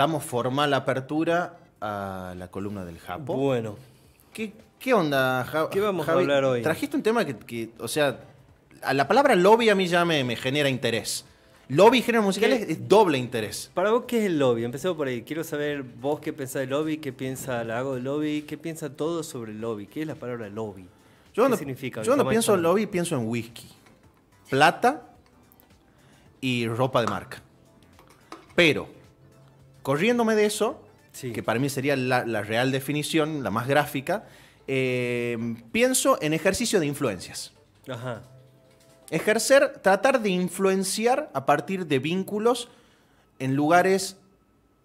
Damos formal apertura a la columna del Japón. Bueno. ¿Qué, onda, Javi? ¿Qué vamos a hablar hoy? Trajiste un tema que, o sea, a la palabra lobby a mí ya me, genera interés. Lobby y género musical es, doble interés. Para vos, ¿qué es el lobby? Empecemos por ahí. Quiero saber vos qué pensás del lobby, qué piensa hago del lobby, qué piensa todo sobre el lobby. ¿Qué es la palabra lobby? Yo ¿Qué no, significa? Yo no pienso en lobby, pienso en whisky. Plata y ropa de marca. Pero corriéndome de eso, que para mí sería la, real definición, la más gráfica, eh, pienso en ejercicio de influencias. Ejercer, tratar de influenciar a partir de vínculos en lugares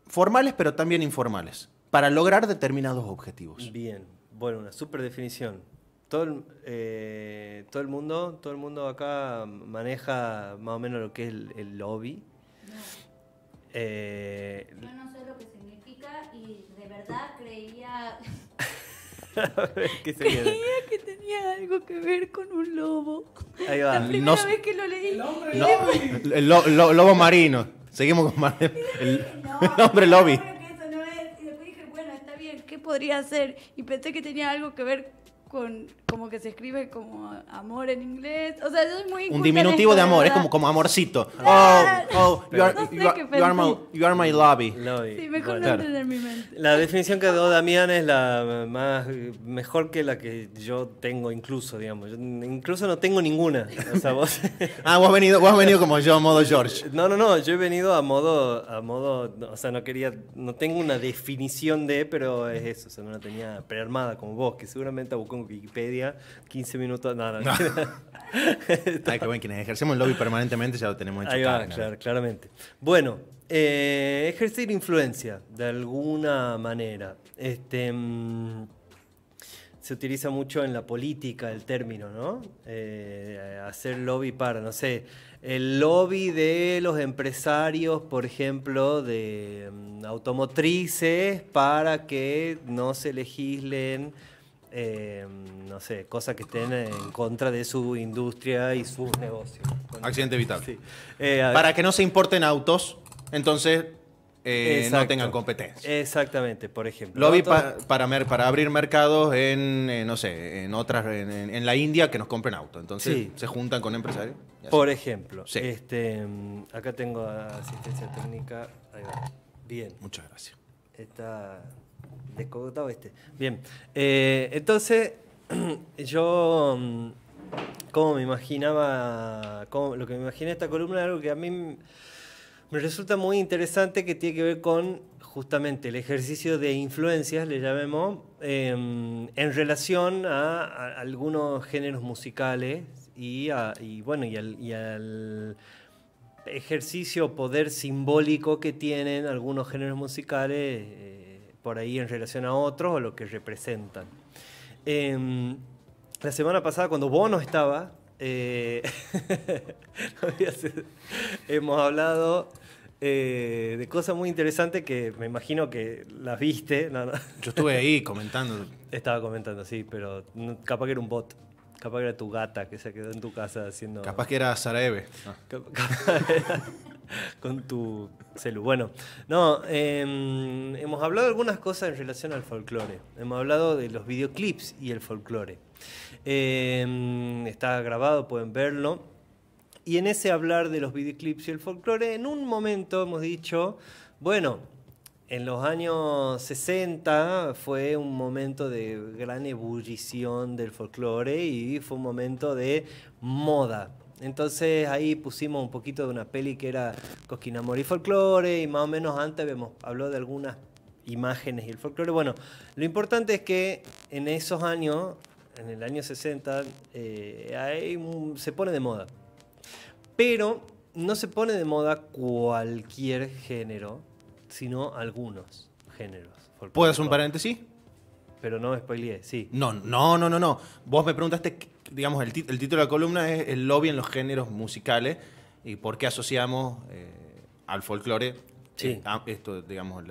formales pero también informales, para lograr determinados objetivos. Bien, bueno, una super definición. Todo el, eh, todo el mundo, todo el mundo acá maneja más o menos lo que es el, lobby. Eh, Yo no sé lo que significa y de verdad creía... ¿Qué que tenía algo que ver con un lobo. Ahí va. La primera no, vez que lo leí. El lobo. El lobo marino. Seguimos con el, el, hombre lobby. Y después dije, bueno, está bien, ¿qué podría hacer? Y pensé que tenía algo que ver con como que se escribe como amor en inglés. O sea, yo es muy Un diminutivo de amor, es como, como amorcito. Oh, oh, you are, my, lobby. Sí, mejor bueno. no mi mente. La definición que dio Damián es la más mejor que la que yo tengo incluso, digamos. incluso no tengo ninguna. ah, vos has, venido, has venido como yo, a modo George. No, no, no, yo he venido a modo, a modo, o sea, no quería, no tengo una definición de, pero es eso, o sea, no la tenía prearmada como vos, que seguramente buscó en Wikipedia 15 minutos. nada que bueno, quienes ejercemos el lobby permanentemente ya lo tenemos hecho. Ahí claro, claramente. Bueno, eh, ejercer influencia de alguna manera. Este. Mm, se utiliza mucho en la política el término, ¿no? Eh, hacer lobby para, no sé, el lobby de los empresarios, por ejemplo, de mm, automotrices para que no se legislen eh, no sé, cosas que estén en contra de su industria y sus negocios. Accidente vital. Eh, para que no se importen autos, entonces eh, no tengan competencia. Exactamente, por ejemplo. Lobby vi para, abrir mercados en, no sé, en otras, en, la India que nos compren auto. Entonces se juntan con empresarios. Por ejemplo, este, mm, acá tengo asistencia técnica. Ahí va. Bien. Muchas gracias. Está Descogotado este. Bien. Eh, entonces, yo mm, como me imaginaba, lo que me imaginé esta columna es algo que a mí me resulta muy interesante que tiene que ver con justamente el ejercicio de influencias, le llamemos, em, en relación a, algunos géneros musicales y, bueno, y al, ejercicio poder simbólico que tienen algunos géneros musicales. Eh, por ahí en relación a otros o lo que representan. Em, la semana pasada, cuando Bono estaba, eh, hemos hablado eh, de cosas muy interesantes que me imagino que las viste. Yo estuve ahí comentando. Estaba comentando, sí, pero capaz que era un bot. Capaz que era tu gata que se quedó en tu casa haciendo. Capaz que era Saraeve. Ah. con tu celu. Bueno, no, em, hemos hablado de algunas cosas en relación al folclore. Hemos hablado de los videoclips y el folclore. Em, está grabado, pueden verlo. Y en ese hablar de los videoclips y el folclore, en un momento hemos dicho, bueno, en los años 60 fue un momento de gran ebullición del folclore y fue un momento de moda entonces ahí pusimos un poquito de una peli que era Cosquín Amor y Folclore, y más o menos antes habló de algunas imágenes y el folclore. Bueno, lo importante es que en esos años, en el año 60, eh, se pone de moda. Pero no se pone de moda cualquier género, sino algunos géneros. puedes un paréntesis? Pero no spoilé, sí. No, no, no, no, no. Vos me preguntaste digamos, el, título de la columna es El lobby en los géneros musicales y por qué asociamos eh, al folclore. Sí. Eh, esto, digamos,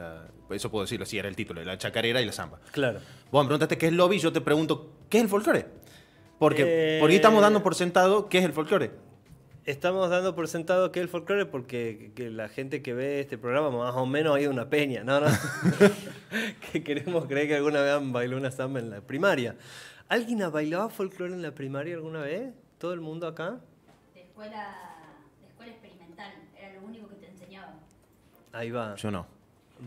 eso puedo decirlo, sí, era el título, la chacarera y la samba Claro. Vos me preguntaste qué es lobby, yo te pregunto, ¿qué es el folclore? Porque eh, por ahí estamos dando por sentado qué es el folclore. Estamos dando por sentado que el folclore porque la gente que ve este programa más o menos ha ido a una peña, ¿no? no. que queremos creer que alguna vez han bailado una samba en la primaria. ¿Alguien ha bailado folclore en la primaria alguna vez? ¿Todo el mundo acá? De escuela, de escuela experimental, era lo único que te enseñaban. Ahí va. Yo no.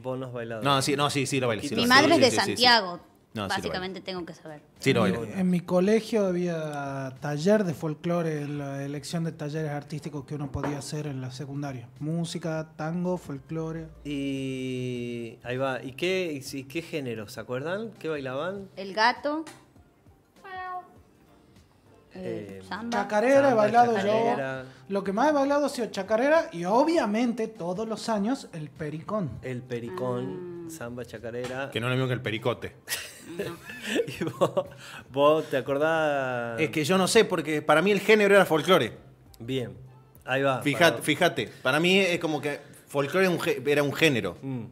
Vos no has bailado. No, sí, no, sí, sí lo bailé. Mi madre es de Santiago. No, Básicamente tengo que saber. Sí, lo bailé. En mi colegio había taller de folclore, la elección de talleres artísticos que uno podía hacer en la secundaria. Música, tango, folclore. Y ahí va. ¿Y qué, y qué géneros? ¿Se acuerdan? ¿Qué bailaban? El gato. Eh, chacarera he bailado yo. Lo que más he bailado ha sido chacarera y obviamente todos los años el pericón. El pericón, ah. samba, chacarera. Que no es lo mismo que el pericote. ¿Y vos, te acordás? Es que yo no sé, porque para mí el género era folclore. Bien, ahí va. Fíjate, para... para mí es como que folclore era un, género. Mm.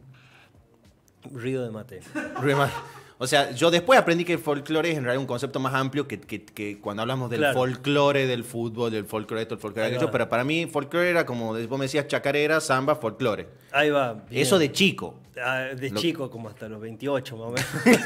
Río de mate. Río de mate. O sea, yo después aprendí que el folclore es en realidad un concepto más amplio que, que, cuando hablamos del folclore del fútbol, del folclore el folclore pero para mí folclore era como vos me decías chacarera, samba, folclore. Ahí va. Eso de chico. Ah, de chico, como hasta los 28 más o menos.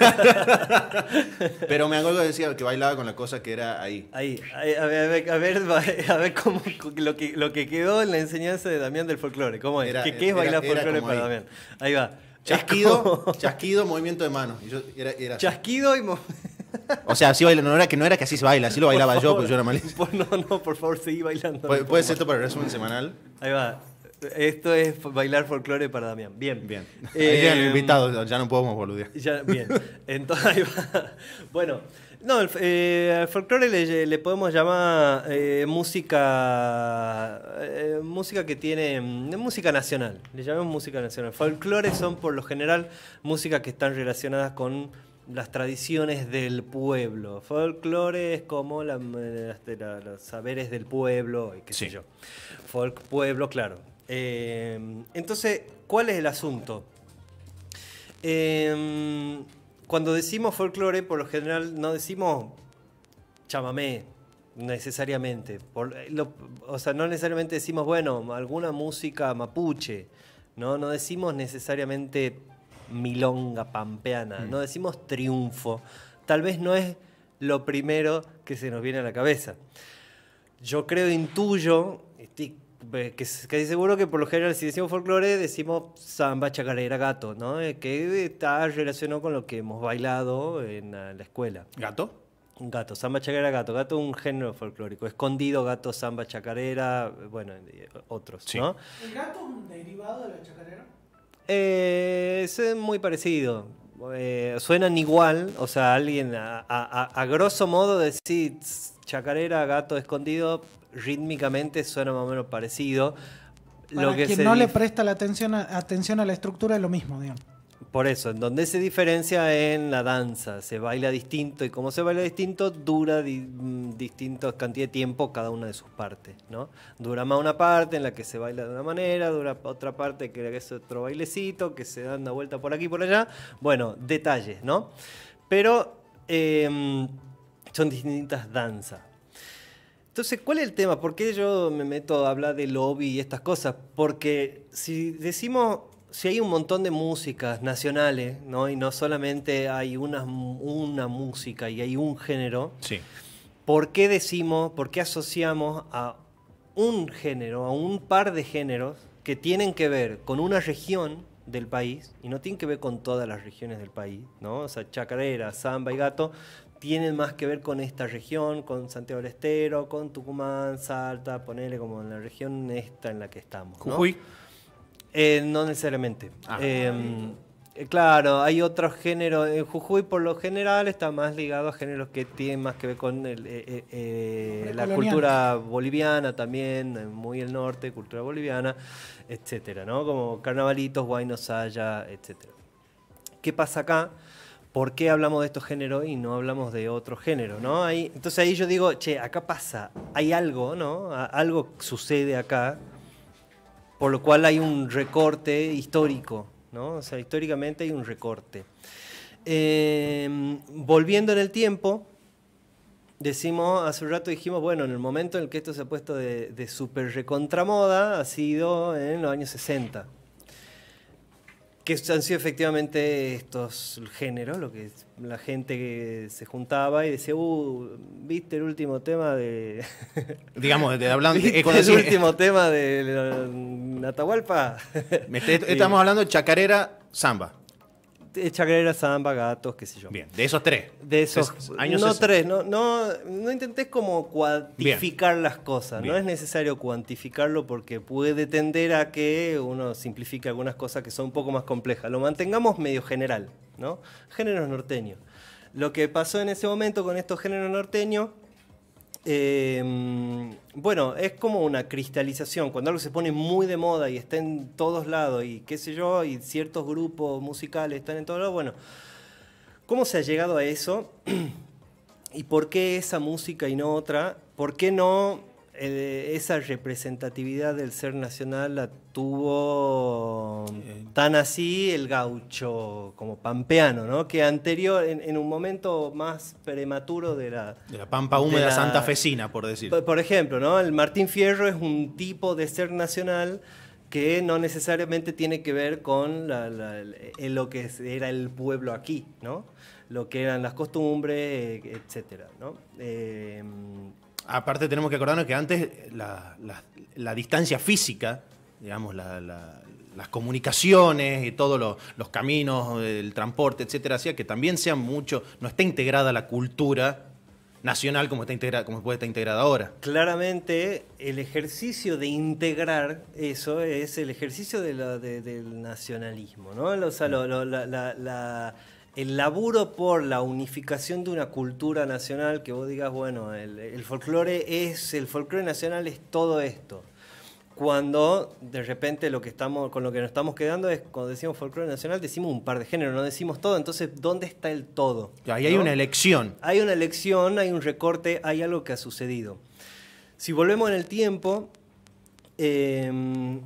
pero me acuerdo que decía que bailaba con la cosa que era ahí. Ahí, a ver, a ver, a ver cómo, lo, que, lo que quedó en la enseñanza de Damián del folclore, ¿cómo es? Era, ¿Qué, es bailar folclore para Damián? Ahí va. Chasquido, chasquido, movimiento de mano. Chasquido y O sea, así baila, no era que no era que así se baila, así lo bailaba yo, pero pues yo era malísimo. No, no, por favor, seguí bailando. ¿Puedes puede ser esto para el resumen semanal? Ahí va. Esto es bailar folclore para Damián. Bien. Bien. Eh, invitado, ya no podemos boludear. Ya, bien. Entonces, ahí va. Bueno, no, el, eh, al folclore le, podemos llamar eh, música eh, música que tiene mm, música nacional. Le llamamos música nacional. Folclores son por lo general músicas que están relacionadas con las tradiciones del pueblo. Folclore es como la, los saberes del pueblo y qué sé yo. Folk, pueblo, claro. entonces, ¿cuál es el asunto? Eh, cuando decimos folclore, por lo general no decimos chamamé necesariamente. Por, o sea, no necesariamente decimos, bueno, alguna música mapuche. No, no decimos necesariamente milonga pampeana, mm. no decimos triunfo. Tal vez no es lo primero que se nos viene a la cabeza. Yo creo, intuyo que, casi seguro que por lo general si decimos folclore decimos samba, chacarera, gato, ¿no? Eh, que está relacionado con lo que hemos bailado en ah, la escuela. ¿Gato? Gato, samba, chacarera, gato. Gato es un género folclórico. Escondido, gato, samba, chacarera, eh, bueno, eh, otros, ¿El gato es un derivado de la chacarera? es muy parecido. suenan igual, o sea, alguien a grosso modo decir chacarera, gato escondido, rítmicamente suena más o menos parecido. lo que no le presta la atención a, atención a la estructura es lo mismo, digamos. Por eso, en donde se diferencia en la danza, se baila distinto y como se baila distinto dura mm, distintos cantidad de tiempo cada una de sus partes, ¿no? Dura más una parte en la que se baila de una manera, dura otra parte que es otro bailecito, que se dan una vuelta por aquí por allá, bueno, detalles, ¿no? Pero em, son distintas danzas. Entonces, ¿cuál es el tema? ¿Por qué yo me meto a hablar de lobby y estas cosas? Porque si decimos, si hay un montón de músicas nacionales, ¿no? Y no solamente hay una, una música y hay un género. Sí. ¿Por qué decimos, por qué asociamos a un género, a un par de géneros que tienen que ver con una región del país, y no tienen que ver con todas las regiones del país, ¿no? O sea, chacarera, samba y gato, tienen más que ver con esta región, con Santiago del Estero, con Tucumán, Salta, ponerle como en la región esta en la que estamos. Jujuy. Eh, no necesariamente. Ah. Em, eh, claro, hay otros géneros. En Jujuy, por lo general, está más ligado a géneros que tienen más que ver con eh, la cultura boliviana también, muy el norte, cultura boliviana, etcétera, ¿no? Como carnavalitos, guaynos, saya, etcétera. ¿Qué pasa acá? ¿por qué hablamos de estos géneros y no hablamos de otro género? ¿no? entonces ahí yo digo, che, acá pasa, hay algo, ¿no? Algo sucede acá, por lo cual hay un recorte histórico, ¿no? O sea, históricamente hay un recorte. Em, volviendo en el tiempo, decimos, hace un rato dijimos, bueno, en el momento en el que esto se ha puesto de, de super recontramoda ha sido en los años 60 que han sido efectivamente estos géneros, lo que la gente que se juntaba y decía, uh, ¿viste el último tema de... Digamos, de hablando... Eh, el último tema de Natahualpa? Este, estamos hablando de chacarera samba chacarera, Zamba, gatos, qué sé yo. Bien, de esos tres. De esos años. No tres, no, no, no intentés como cuantificar las cosas. No es necesario cuantificarlo porque puede tender a que uno simplifique algunas cosas que son un poco más complejas. Lo mantengamos medio general, ¿no? Géneros norteños. Lo que pasó en ese momento con estos géneros norteños Em, bueno, es como una cristalización. Cuando algo se pone muy de moda y está en todos lados y qué sé yo, y ciertos grupos musicales están en todos lados, bueno, ¿cómo se ha llegado a eso? ¿Y por qué esa música y no otra? ¿Por qué no eh, esa representatividad del ser nacional la tuvo eh. tan así el gaucho como pampeano, ¿no? Que anterior, en, un momento más prematuro de la... De la pampa húmeda la, fecina, por decir. Por, ejemplo, ¿no? El Martín Fierro es un tipo de ser nacional que no necesariamente tiene que ver con lo que era el pueblo aquí, ¿no? Lo que eran las costumbres, eh, etcétera, ¿no? aparte tenemos que acordarnos que antes la, distancia física, digamos, las comunicaciones y todos los, caminos, el transporte, etcétera, hacía que también sea mucho, no está integrada la cultura nacional como, está integrada, como puede estar integrada ahora. Claramente, el ejercicio de integrar eso es el ejercicio del nacionalismo, ¿no? O sea, la, el laburo por la unificación de una cultura nacional, que vos digas, bueno, el, folclore es, el folclore nacional es todo esto. Cuando de repente lo que estamos, con lo que nos estamos quedando es, cuando decimos folclore nacional, decimos un par de géneros, no decimos todo. Entonces, ¿dónde está el todo? Ahí hay una elección. Hay una elección, hay un recorte, hay algo que ha sucedido. Si volvemos en el tiempo, eh,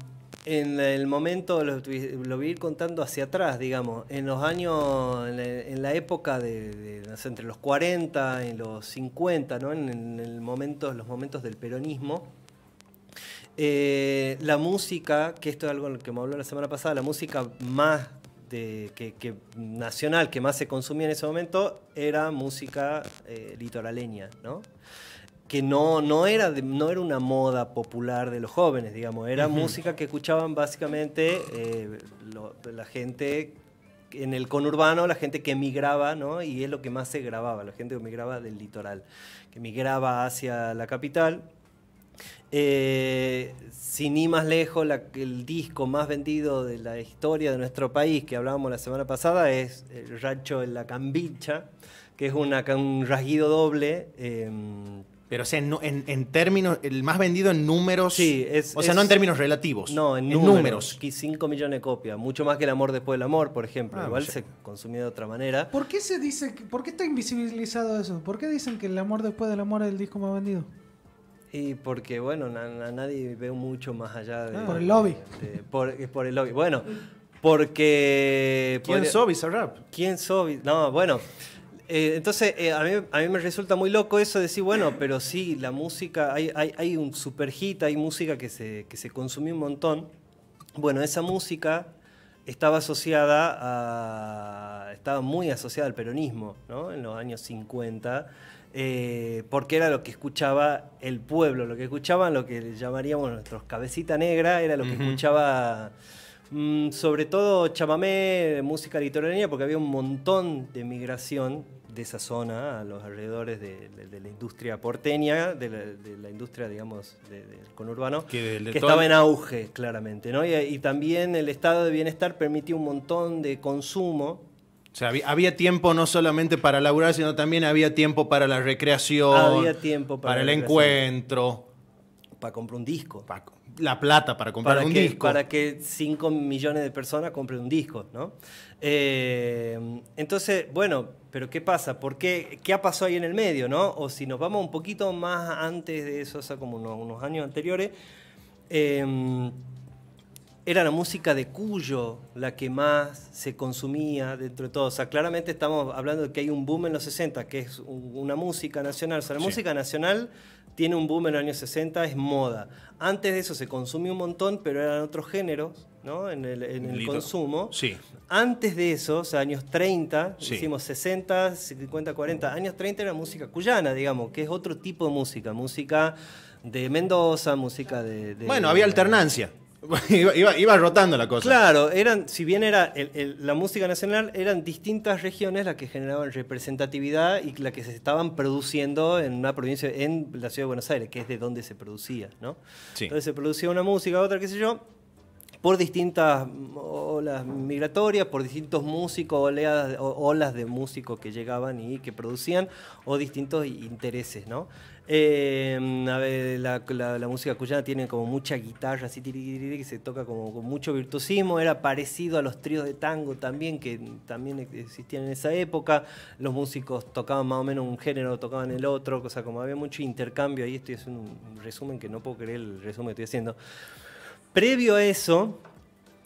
en el momento, lo, voy a ir contando hacia atrás, digamos, en los años, en la, época de, entre los 40 y los 50, en, el los momentos del peronismo, eh, la música, que esto es algo que me habló la semana pasada, la música más de, nacional que más se consumía en ese momento era música eh, litoraleña, ¿no? que no, no, era no era una moda popular de los jóvenes, digamos, era música que escuchaban básicamente eh, la gente en el conurbano, la gente que emigraba, Y es lo que más se grababa, la gente que emigraba del litoral, que emigraba hacia la capital. Eh, sin ir más lejos, el disco más vendido de la historia de nuestro país, que hablábamos la semana pasada, es El eh, rancho en la Cambicha, que es un rasguido doble. Em, pero, o sea, en, términos, el más vendido en números. Sí, es. O sea, no en términos relativos. No, en, números números. 5 millones de copias. Mucho más que el amor después del amor, por ejemplo. Ah, Igual se consumía de otra manera. ¿Por qué se dice. ¿Por qué está invisibilizado eso? ¿Por qué dicen que el amor después del amor es el disco más vendido? Y porque, bueno, a nadie ve mucho más allá de. por el lobby. es por, el lobby. Bueno, porque. ¿Quién Sobis Rap? ¿Quién so No, bueno. Eh, entonces, eh, a, mí, me resulta muy loco eso de decir, bueno, pero sí, la música, hay, hay, un super hit, hay música que se, que se consumió un montón. Bueno, esa música estaba asociada a. estaba muy asociada al peronismo, ¿no? En los años 50. Eh, porque era lo que escuchaba el pueblo, lo que escuchaban, lo que llamaríamos nuestros cabecita negra, era lo que escuchaba Mm, sobre todo chamamé, música litoraleña, porque había un montón de migración de esa zona a los alrededores de, la industria porteña, de la, industria, digamos, del conurbano, que, estaba en auge, claramente. ¿no? Y, también el estado de bienestar permitió un montón de consumo. O sea, había, tiempo no solamente para laburar, sino también había tiempo para la recreación, había tiempo para, el encuentro. Para comprar un disco la plata para comprar un disco. Para que 5 millones de personas compren un disco, ¿no? Eh, entonces, bueno, pero ¿qué pasa? ¿Por qué? ¿Qué ha pasado ahí en el medio, no? O si nos vamos un poquito más antes de eso, o sea, como unos, años anteriores, eh, era la música de Cuyo la que más se consumía dentro de todo. O sea, claramente estamos hablando de que hay un boom en los 60, que es una música nacional. O sea, la música nacional tiene un boom en los años 60, es moda. Antes de eso se consumía un montón, pero eran otros géneros, ¿no? En el, consumo. Sí. Antes de eso, o sea, años 30, decimos 60, 50, 40, años 30 era música cuyana, digamos, que es otro tipo de música. Música de Mendoza, música de bueno, había alternancia. iba, iba, rotando la cosa. Claro, eran, si bien era la música nacional, eran distintas regiones las que generaban representatividad y las que se estaban produciendo en una provincia, en la ciudad de Buenos Aires, que es de donde se producía, ¿no? Entonces se producía una música, otra, qué sé yo, por distintas olas migratorias, por distintos músicos, oleadas, olas de músicos que llegaban y que producían, o distintos intereses, ¿no? Em, la, música cuyana tiene como mucha guitarra, así que se toca como con mucho virtuosismo. Era parecido a los tríos de tango también, que también existían en esa época. Los músicos tocaban más o menos un género, tocaban el otro, o como había mucho intercambio. Ahí estoy haciendo un resumen que no puedo creer el resumen que estoy haciendo. Previo a eso,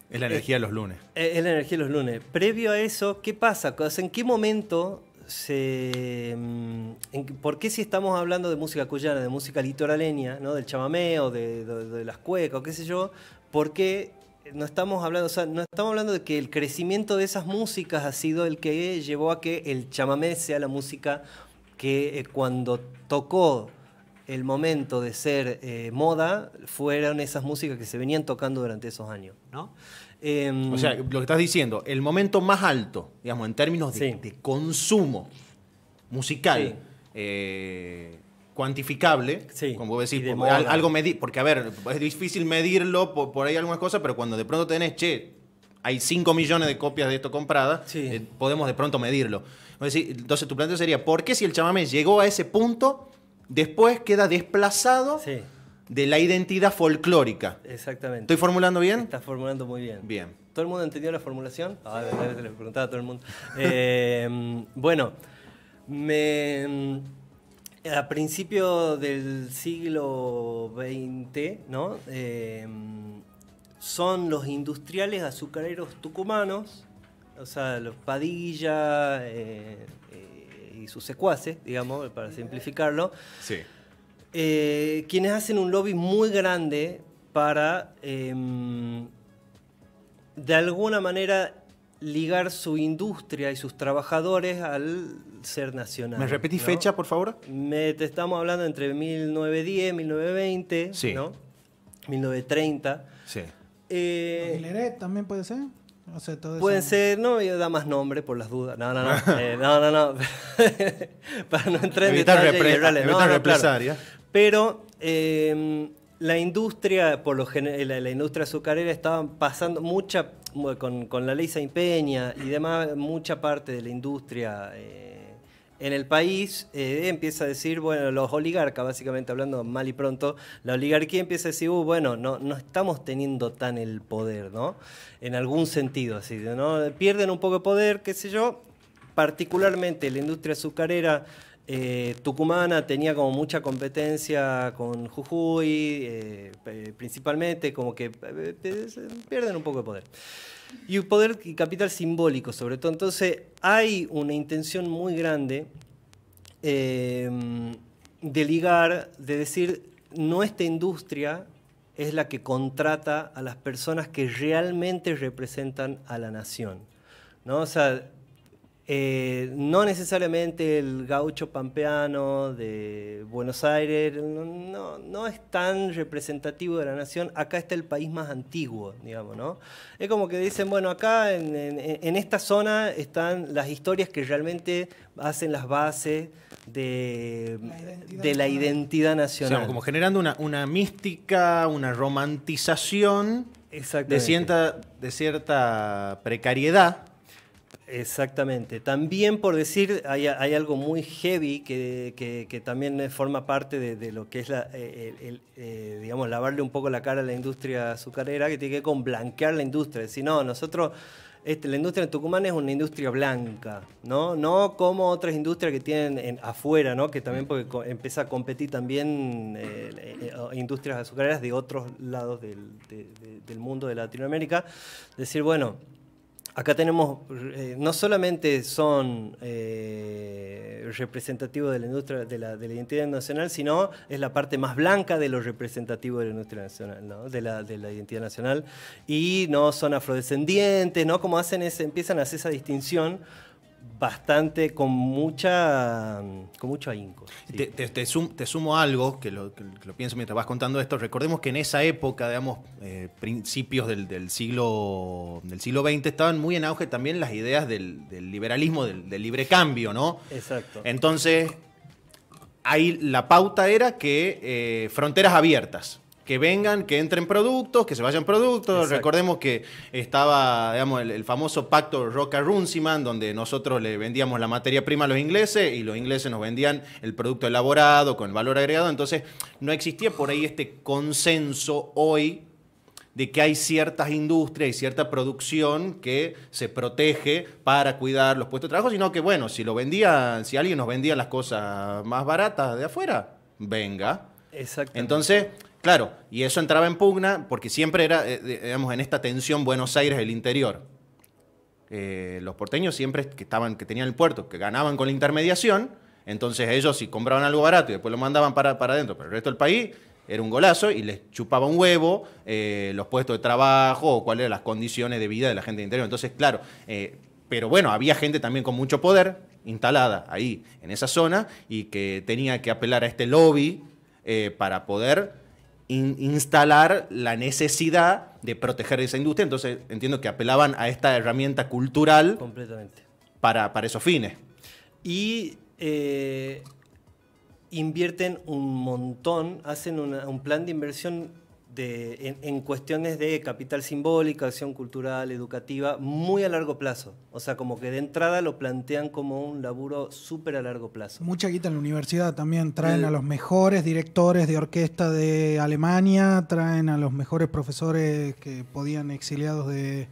es la energía de los lunes. Eh, es, la energía de los lunes. Previo a eso, ¿qué pasa? ¿En qué momento Mm, ¿Por qué si estamos hablando de música cuyana, de música litoraleña, ¿no? del chamameo, de, de, las cuecas, qué sé yo? ¿Por qué no estamos hablando, no estamos hablando de que el crecimiento de esas músicas ha sido el que llevó a que el chamamé sea la música que eh, cuando tocó el momento de ser eh, moda fueron esas músicas que se venían tocando durante esos años, ¿no? Em, o sea, lo que estás diciendo, el momento más alto, digamos, en términos de, consumo musical. Eh, cuantificable, como decir, algo medir, porque a ver, es difícil medirlo por, ahí algunas cosas, pero cuando de pronto tenés, che, hay 5 millones de copias de esto compradas, eh, podemos de pronto medirlo. Entonces tu planteo sería, ¿por qué si el chamame llegó a ese punto, después queda desplazado? Sí de la identidad folclórica. Exactamente. ¿Estoy formulando bien? Estás formulando muy bien. Bien. ¿Todo el mundo entendió la formulación? Ah, a lo he preguntaba a todo el mundo. Em, bueno, mm, a principio del siglo XX, ¿no? Em, son los industriales azucareros tucumanos, o sea, los Padilla eh, eh, y sus secuaces, digamos, para simplificarlo. Sí eh, quienes hacen un lobby muy grande para, em, de alguna manera, ligar su industria y sus trabajadores al ser nacional. ¿Me repetís fecha, por favor? te estamos hablando entre 1910, 1920, ¿no? 1930. Sí. Eh, también puede ser. pueden ser, no, yo da más nombre por las dudas. No, no, no. Eh, para no entrar en detalle, no, pero em, la industria, por la, industria azucarera estaba pasando mucha, con, la ley Saint Peña y demás, mucha parte de la industria eh, en el país eh, empieza a decir, bueno, los oligarcas, básicamente hablando mal y pronto, la oligarquía empieza a decir, uh, bueno, no, no estamos teniendo tan el poder, ¿no? En algún sentido, así, ¿no? Pierden un poco de poder, qué sé yo, particularmente la industria azucarera eh, Tucumana tenía como mucha competencia con Jujuy, eh, principalmente, como que eh, pierden un poco de poder. Y un poder y capital simbólico, sobre todo. Entonces, hay una intención muy grande em, de ligar, de decir, nuestra industria es la que contrata a las personas que realmente representan a la nación. ¿no? Eh, no necesariamente el gaucho pampeano de Buenos Aires, no, es tan representativo de la nación. Acá está el país más antiguo, digamos, ¿no? Es como que dicen, bueno, acá en, esta zona están las historias que realmente hacen las bases de la identidad, nacional. O como generando una, mística, una romantización de cierta precariedad Exactamente. También por decir, hay, algo muy heavy que, también forma parte de, lo que es la, eh, eh, digamos, lavarle un poco la cara a la industria azucarera, que tiene que ver con blanquear la industria. Si no, nosotros, este, la industria en Tucumán es una industria blanca, ¿no? No como otras industrias que tienen afuera, ¿no? Que también porque empieza a competir también eh, industrias azucareras de otros lados del mundo de Latinoamérica. Decir, bueno, Acá tenemos, eh, no solamente son eh, representativos de la industria, de la, identidad nacional, sino es la parte más blanca de lo representativo de la industria nacional, de, la, de la identidad nacional. Y no son afrodescendientes, ¿no? Como hacen ese, empiezan a hacer esa distinción bastante, con mucha, con mucho ahínco. Te, sumo algo, que lo, pienso mientras vas contando esto, recordemos que en esa época, digamos, eh, principios del, siglo, del siglo XX, estaban muy en auge también las ideas del, liberalismo, del, libre cambio, ¿no? Exacto. Entonces, ahí la pauta era que eh, fronteras abiertas que vengan, que entren productos, que se vayan productos. Recordemos que estaba, el, famoso pacto Roca-Runciman, donde nosotros le vendíamos la materia prima a los ingleses y los ingleses nos vendían el producto elaborado con el valor agregado. Entonces, no existía por ahí este consenso hoy de que hay ciertas industrias y cierta producción que se protege para cuidar los puestos de trabajo, sino que, bueno, si lo vendían, si alguien nos vendía las cosas más baratas de afuera, venga. Exacto. Entonces, Claro, y eso entraba en pugna porque siempre era, eh, digamos, en esta tensión Buenos Aires, el interior. Eh, los porteños siempre que, estaban, que tenían el puerto, que ganaban con la intermediación, entonces ellos si compraban algo barato y después lo mandaban para, para adentro, pero el resto del país era un golazo y les chupaba un huevo eh, los puestos de trabajo o cuáles eran las condiciones de vida de la gente del interior. Entonces, claro, pero bueno, había gente también con mucho poder instalada ahí en esa zona y que tenía que apelar a este lobby para poder instalar la necesidad de proteger esa industria. Entonces entiendo que apelaban a esta herramienta cultural Completamente. Para, para esos fines. Y eh, invierten un montón, hacen un plan de inversión en, cuestiones de capital simbólica, acción cultural, educativa, muy a largo plazo. O sea, como que de entrada lo plantean como un laburo súper a largo plazo. Mucha guita en la universidad también. Traen a los mejores directores de orquesta de Alemania, traen a los mejores profesores que podían exiliados de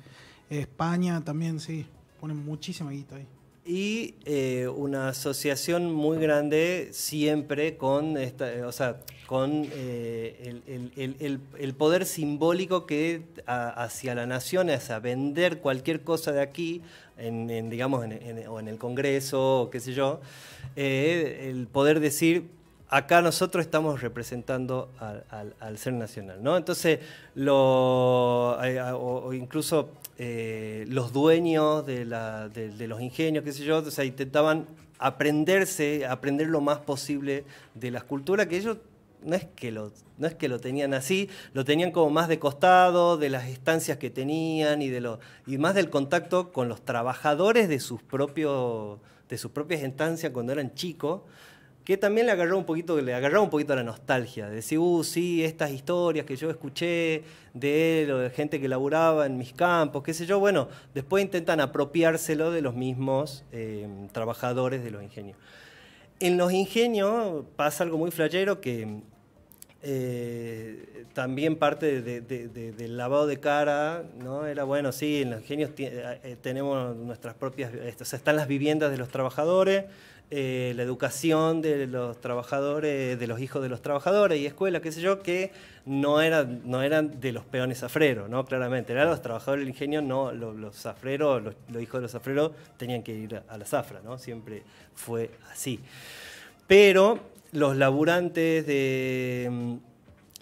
España también, sí. Ponen muchísima guita ahí y eh, una asociación muy grande siempre con, con eh, el, poder simbólico que hacia la nación, hacia vender cualquier cosa de aquí, en, digamos, o en el Congreso, o qué sé yo, eh, el poder decir, acá nosotros estamos representando al, ser nacional, ¿no? Entonces, lo, o incluso eh, los dueños de, los ingenios, qué sé yo, o sea, intentaban aprenderse, aprender lo más posible de la escultura, que ellos no es que lo, no es que lo tenían así, lo tenían como más de costado, de las estancias que tenían y, de y más del contacto con los trabajadores de sus, propios, de sus propias estancias cuando eran chicos que también le agarró un poquito, le agarró un poquito la nostalgia, de decir, uh, sí, estas historias que yo escuché de él o de gente que laburaba en mis campos, qué sé yo, bueno, después intentan apropiárselo de los mismos eh, trabajadores de los ingenios. En los ingenios pasa algo muy flayero que eh, también parte del lavado de cara, ¿no? Era bueno, sí, en los ingenios eh, tenemos nuestras propias, este, o están las viviendas de los trabajadores, eh, la educación de los trabajadores, de los hijos de los trabajadores y escuela, qué sé yo, que no eran, no eran de los peones safreros ¿no? Claramente, eran los trabajadores del ingenio, no, los, los los, hijos de los safreros tenían que ir a la zafra, ¿no? Siempre fue así. Pero los laburantes de,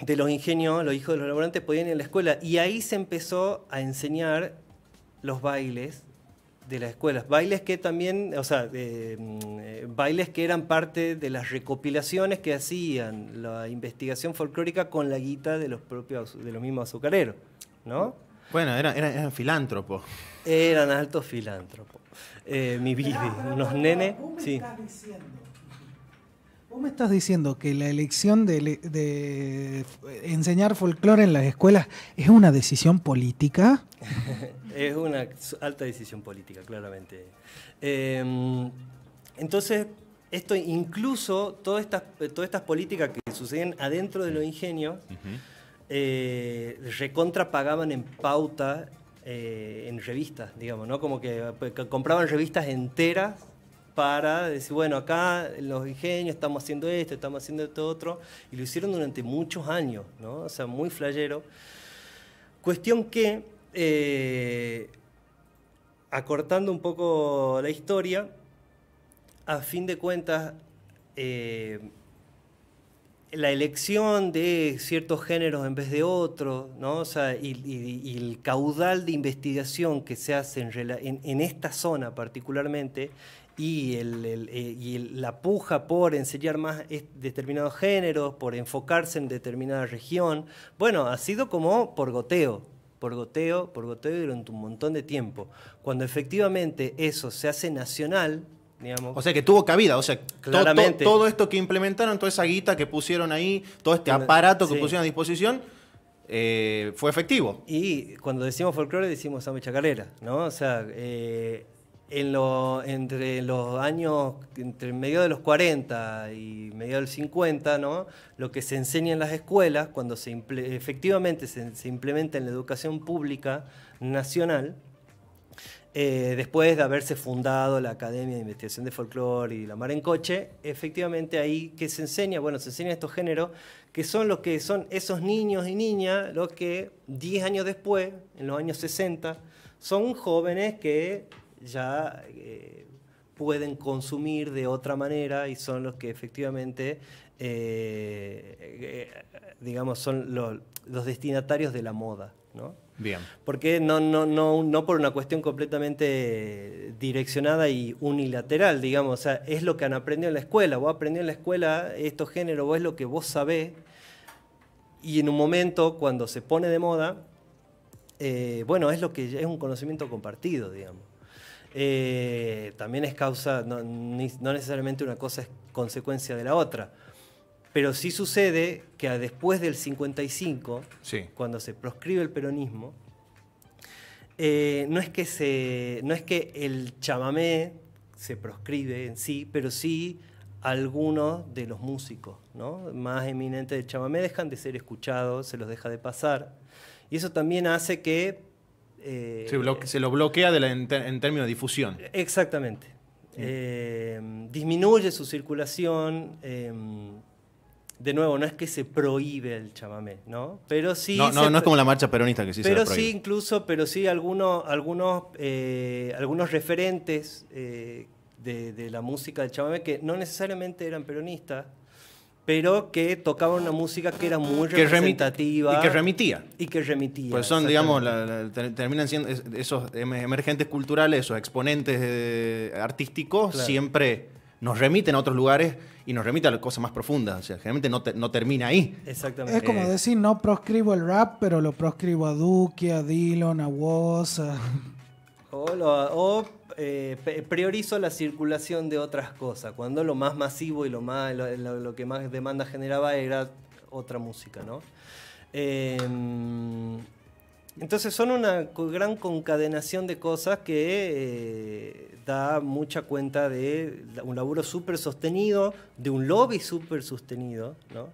de los ingenios, los hijos de los laburantes podían ir a la escuela y ahí se empezó a enseñar los bailes de las escuelas, bailes que también, o sea, mm, eh, bailes que eran parte de las recopilaciones que hacían la investigación folclórica con la guita de los propios, de los mismos azucareros, ¿no? Bueno, eran, eran, filántropos. Eran altos filántropos. Eh, mi vida, unos nenes. Vos me sí. estás diciendo, estás diciendo que la elección de, de enseñar folclore en las escuelas es una decisión política. es una alta decisión política, claramente. Em, entonces, esto incluso, todas estas, todas estas políticas que suceden adentro de los ingenios, eh, recontra pagaban en pauta eh, en revistas, digamos, ¿no? Como pues, que, compraban revistas enteras para decir, bueno, acá los ingenios estamos haciendo esto, estamos haciendo esto otro, y lo hicieron durante muchos años, ¿no? O sea, muy flayero. Cuestión que eh, acortando un poco la historia, a fin de cuentas, eh, la elección de ciertos géneros en vez de otros, ¿no? y, el caudal de investigación que se hace en, esta zona particularmente, y, eh, la puja por enseñar más determinados géneros, por enfocarse en determinada región, bueno, ha sido como por goteo, por goteo, por goteo durante un montón de tiempo. Cuando efectivamente eso se hace nacional, Digamos. O sea, que tuvo cabida, o sea, Claramente. todo esto que implementaron, toda esa guita que pusieron ahí, todo este aparato que pusieron a disposición, eh, fue efectivo. Y cuando decimos folclore, decimos samba chacarera, ¿no? O sea, eh, entre los años, entre medio de los 40 y medio del 50, lo que se enseña en las escuelas, cuando se efectivamente se, implementa en la educación pública nacional, eh, después de haberse fundado la Academia de Investigación de Folclore y la Mar en Coche, efectivamente ahí que se enseña, bueno, se enseña estos géneros, que son los que son esos niños y niñas, los que 10 años después, en los años 60, son jóvenes que ya eh, pueden consumir de otra manera y son los que efectivamente, eh, eh, digamos, son los, destinatarios de la moda. ¿no? Bien. Porque no, no, no, no por una cuestión completamente direccionada y unilateral, digamos, es lo que han aprendido en la escuela, vos aprendió en la escuela estos géneros, vos es lo que vos sabés, y en un momento cuando se pone de moda, bueno, es lo que es un conocimiento compartido, digamos. Eh, también es causa, no, necesariamente una cosa es consecuencia de la otra. Pero sí sucede que después del 55, cuando se proscribe el peronismo, eh, no, es que se, no es que el chamamé se proscribe en sí, pero sí algunos de los músicos ¿no? más eminentes del chamamé dejan de ser escuchados, se los deja de pasar. Y eso también hace que eh, se, lo bloquea en, términos de difusión. Exactamente. Eh, disminuye su circulación. Em, de nuevo, no es que se prohíbe el chamamé, ¿no? Pero sí. No, no, no es como la marcha peronista que sí pero Pero sí, incluso, pero sí algunos, algunos, eh, algunos referentes de, de, la música del chamamé que no necesariamente eran peronistas pero que tocaba una música que era muy que Y que remitía. Y que remitía. Pues son, digamos, terminan siendo esos emergentes culturales, esos exponentes artísticos, siempre nos remiten a otros lugares y nos remiten a cosas más profundas. O sea, generalmente no, termina ahí. Exactamente. Es como eh. decir, no proscribo el rap, pero lo proscribo a Duque, a Dylan a Woz. o eh, priorizo la circulación de otras cosas, cuando lo más masivo y lo, que más demanda generaba era otra música, ¿no? Em, entonces son una gran concadenación de cosas que eh, da mucha cuenta de un laburo súper sostenido, de un lobby súper sostenido, ¿no?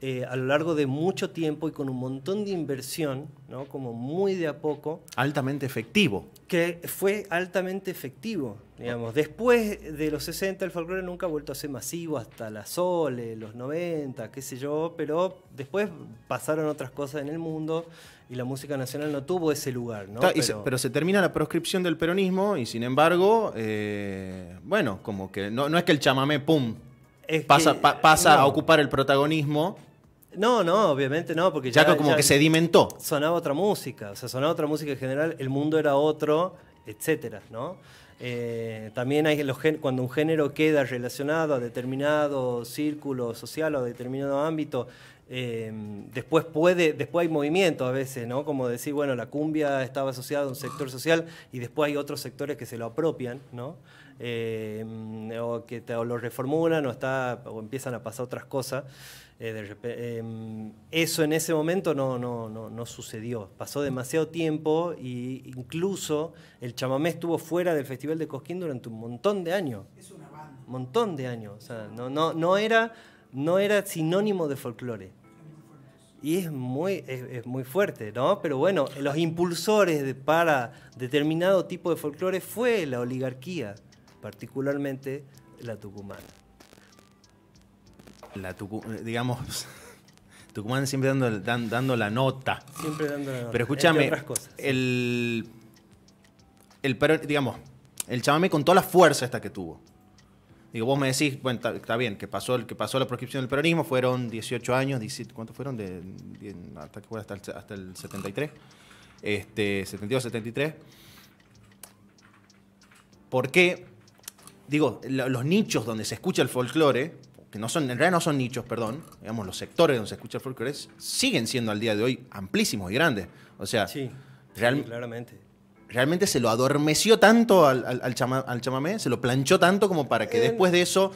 Eh, a lo largo de mucho tiempo y con un montón de inversión, ¿no? como muy de a poco. Altamente efectivo. Que fue altamente efectivo. Digamos. Después de los 60 el folclore nunca ha vuelto a ser masivo, hasta la Sole, los 90, qué sé yo, pero después pasaron otras cosas en el mundo y la música nacional no tuvo ese lugar. ¿no? pero... Se, termina la proscripción del peronismo y sin embargo, eh, bueno, como que no, es que el chamamé, ¡pum! pasa, pasa a ocupar el protagonismo no, no, obviamente no, porque ya, como que sedimentó. Sonaba otra música, o sea, sonaba otra música en general, el mundo era otro, etcétera, ¿no? Eh, también hay los, cuando un género queda relacionado a determinado círculo social o a determinado ámbito, eh, después puede, después hay movimiento a veces, ¿no? Como decir, bueno, la cumbia estaba asociada a un sector social y después hay otros sectores que se lo apropian, ¿no? Em, o que lo reformulan o, está, o empiezan a pasar otras cosas. Eh, em, eso en ese momento no, no, no, no, sucedió. Pasó demasiado tiempo e incluso el chamamé estuvo fuera del Festival de Cosquín durante un montón de años. Es una banda. Un montón de años. no, no, no, era, no era sinónimo de folclore. Y es muy, es, muy fuerte, ¿no? Pero bueno, los impulsores para determinado tipo de folclore fue la oligarquía particularmente la Tucumán. La Tucumán, eh, digamos, Tucumán siempre dando, dando la nota. Siempre dando la nota. Pero escúchame, el... el, el, digamos, el chamamé con toda la fuerza esta que tuvo. Digo, vos me decís, bueno, está, bien, que pasó, que pasó la proscripción del peronismo, fueron 18 años, 17, ¿cuántos fueron? De, hasta, que fue el, hasta el 73, este, 72, 73. ¿Por qué digo, los nichos donde se escucha el folclore, que no son, en realidad no son nichos, perdón, digamos, los sectores donde se escucha el folclore siguen siendo al día de hoy amplísimos y grandes. O sea, sí, claramente. realmente se lo adormeció tanto al, al, chamamé, se lo planchó tanto como para que eh, después de eso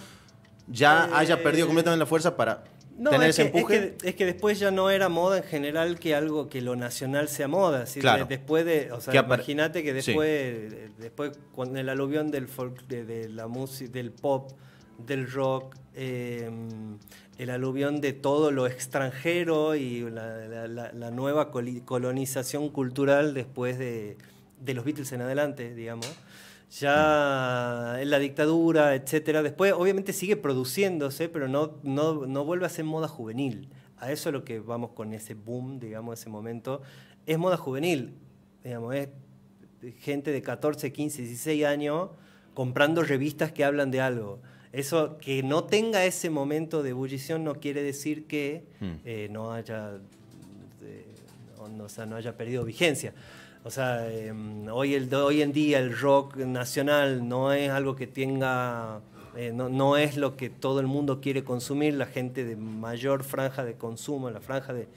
ya haya perdido eh, completamente la fuerza para no, es que, Es que, después ya no era moda en general que algo que lo nacional sea moda. ¿sí? Claro. Después de, o sea, imagínate que después, después con el aluvión del folk, de, la música, del pop, del rock, em, el aluvión de todo lo extranjero y la, la nueva colonización cultural después de, de los Beatles en adelante, digamos ya en la dictadura, etcétera. Después, obviamente, sigue produciéndose, pero no, no, no, vuelve a ser moda juvenil. A eso es lo que vamos con ese boom, digamos, ese momento. Es moda juvenil, digamos, es gente de 14, 15, 16 años comprando revistas que hablan de algo. Eso, que no tenga ese momento de ebullición no quiere decir que mm. eh, no haya... Eh, no, sea, no haya perdido vigencia. O sea, em, hoy, el, hoy en día el rock nacional no es algo que tenga, eh, no, es lo que todo el mundo quiere consumir, la gente de mayor franja de consumo, la franja de,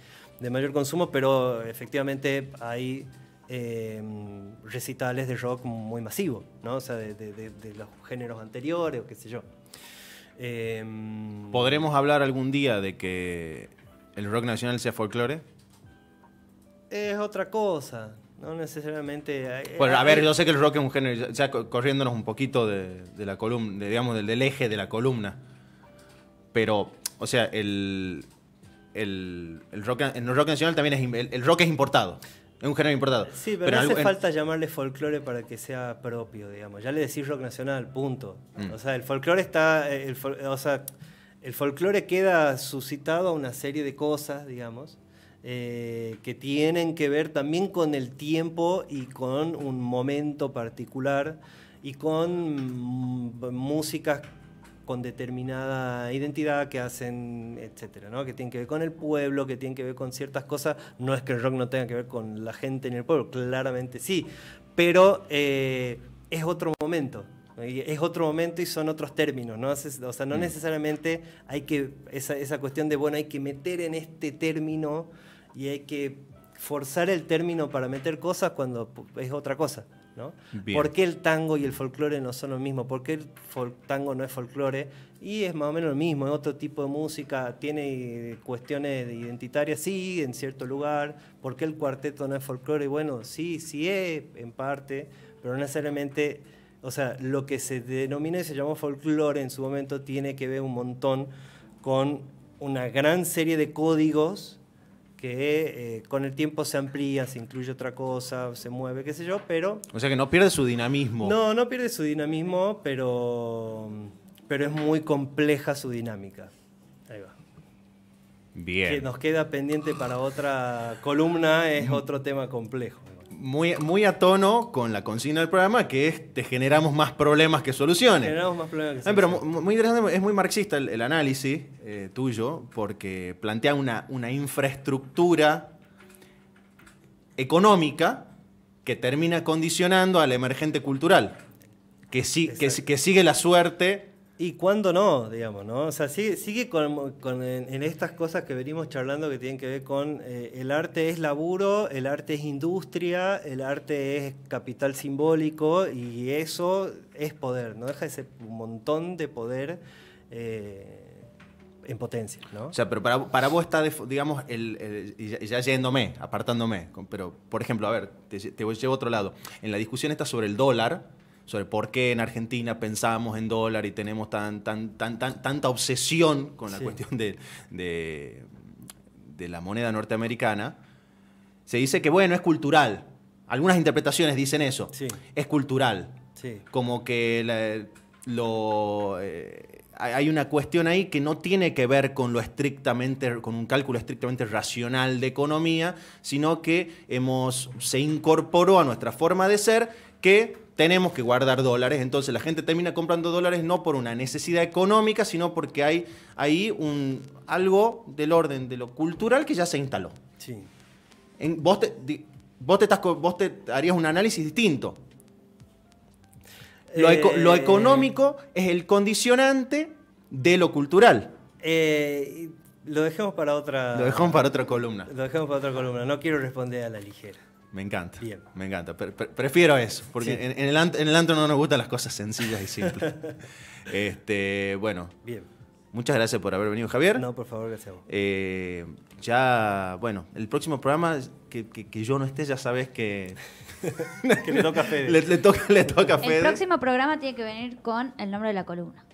mayor consumo, pero efectivamente hay em, recitales de rock muy masivo ¿no? O sea, de, de los géneros anteriores o qué sé yo. Em, ¿Podremos hablar algún día de que el rock nacional sea folclore? Es otra cosa. No necesariamente. Eh, bueno, a eh, ver, eh. yo sé que el rock es un género, ya corriéndonos un poquito de, la columna, digamos, del, eje de la columna. Pero, o sea, el, rock, rock nacional también es, el, rock es importado. Es un género importado. Sí, pero, no hace falta llamarle folclore para que sea propio, digamos. Ya le decís rock nacional, punto. Mm. O sea, el folclore está. El, o sea, el folclore queda suscitado a una serie de cosas, digamos eh, que tienen que ver también con el tiempo y con un momento particular y con mm, músicas con determinada identidad que hacen, etcétera, ¿no? Que tienen que ver con el pueblo, que tienen que ver con ciertas cosas. No es que el rock no tenga que ver con la gente en el pueblo, claramente sí, pero eh, es otro momento. Es otro momento y son otros términos, ¿no? O sea, no mm. necesariamente hay que, esa, esa cuestión de, bueno, hay que meter en este término y hay que forzar el término para meter cosas cuando es otra cosa. ¿no? ¿Por qué el tango y el folclore no son lo mismo? ¿Por qué el tango no es folclore? Y es más o menos lo mismo, es otro tipo de música, tiene eh, cuestiones identitarias, sí, en cierto lugar. ¿Por qué el cuarteto no es folclore? Bueno, sí, sí es en parte, pero no necesariamente... O sea, lo que se denomina y se llamó folclore en su momento tiene que ver un montón con una gran serie de códigos que eh, con el tiempo se amplía, se incluye otra cosa, se mueve, qué sé yo, pero... O sea que no pierde su dinamismo. No, no pierde su dinamismo, pero, pero es muy compleja su dinámica. Ahí va. Bien. Que nos queda pendiente para otra columna, es otro tema complejo muy, muy a tono con la consigna del programa, que es te generamos más problemas que soluciones. Generamos más problemas que eh, soluciones. pero muy es muy marxista el, análisis eh, tuyo, porque plantea una, una infraestructura económica que termina condicionando al emergente cultural, que, que, que sigue la suerte y cuándo no, digamos, ¿no? O sea, sigue, sigue con, en, estas cosas que venimos charlando que tienen que ver con eh, el arte es laburo, el arte es industria, el arte es capital simbólico y eso es poder, ¿no? Deja ese montón de poder eh, en potencia, ¿no? O sea, pero para, vos está, digamos, el, ya yéndome, apartándome, pero, por ejemplo, a ver, te, te llevo a otro lado. En la discusión está sobre el dólar, sobre por qué en Argentina pensamos en dólar y tenemos tan, tan, tan, tanta obsesión con la cuestión de, de, la moneda norteamericana, se dice que, bueno, es cultural. Algunas interpretaciones dicen eso. Es cultural. Como que lo, eh, hay una cuestión ahí que no tiene que ver con lo estrictamente, con un cálculo estrictamente racional de economía, sino que hemos, se incorporó a nuestra forma de ser que tenemos que guardar dólares, entonces la gente termina comprando dólares no por una necesidad económica, sino porque hay ahí algo del orden de lo cultural que ya se instaló. Sí. vos, te, harías un análisis distinto. Lo, eh, económico es el condicionante de lo cultural. Eh, lo dejamos para otra. Lo dejamos para otra columna. Lo dejamos para otra columna. No quiero responder a la ligera. Me encanta. Me encanta. prefiero eso, porque en, el antro no nos gustan las cosas sencillas y simples. este, bueno. Bien. Muchas gracias por haber venido, Javier. No, por favor, gracias a vos. Eh, ya, bueno, el próximo programa que, yo no esté, ya sabes que. que le toca a Fede. Le, toca, a Fede. El próximo programa tiene que venir con el nombre de la columna.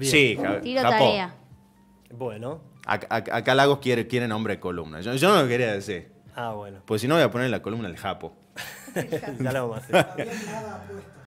Sí, Javier. Tiro tarea. Bueno. Acá, Lagos quiere, nombre de columna. Yo, yo no lo quería decir. Ah, bueno. Pues si no, voy a poner en la columna el Japo. ya lo vamos a hacer.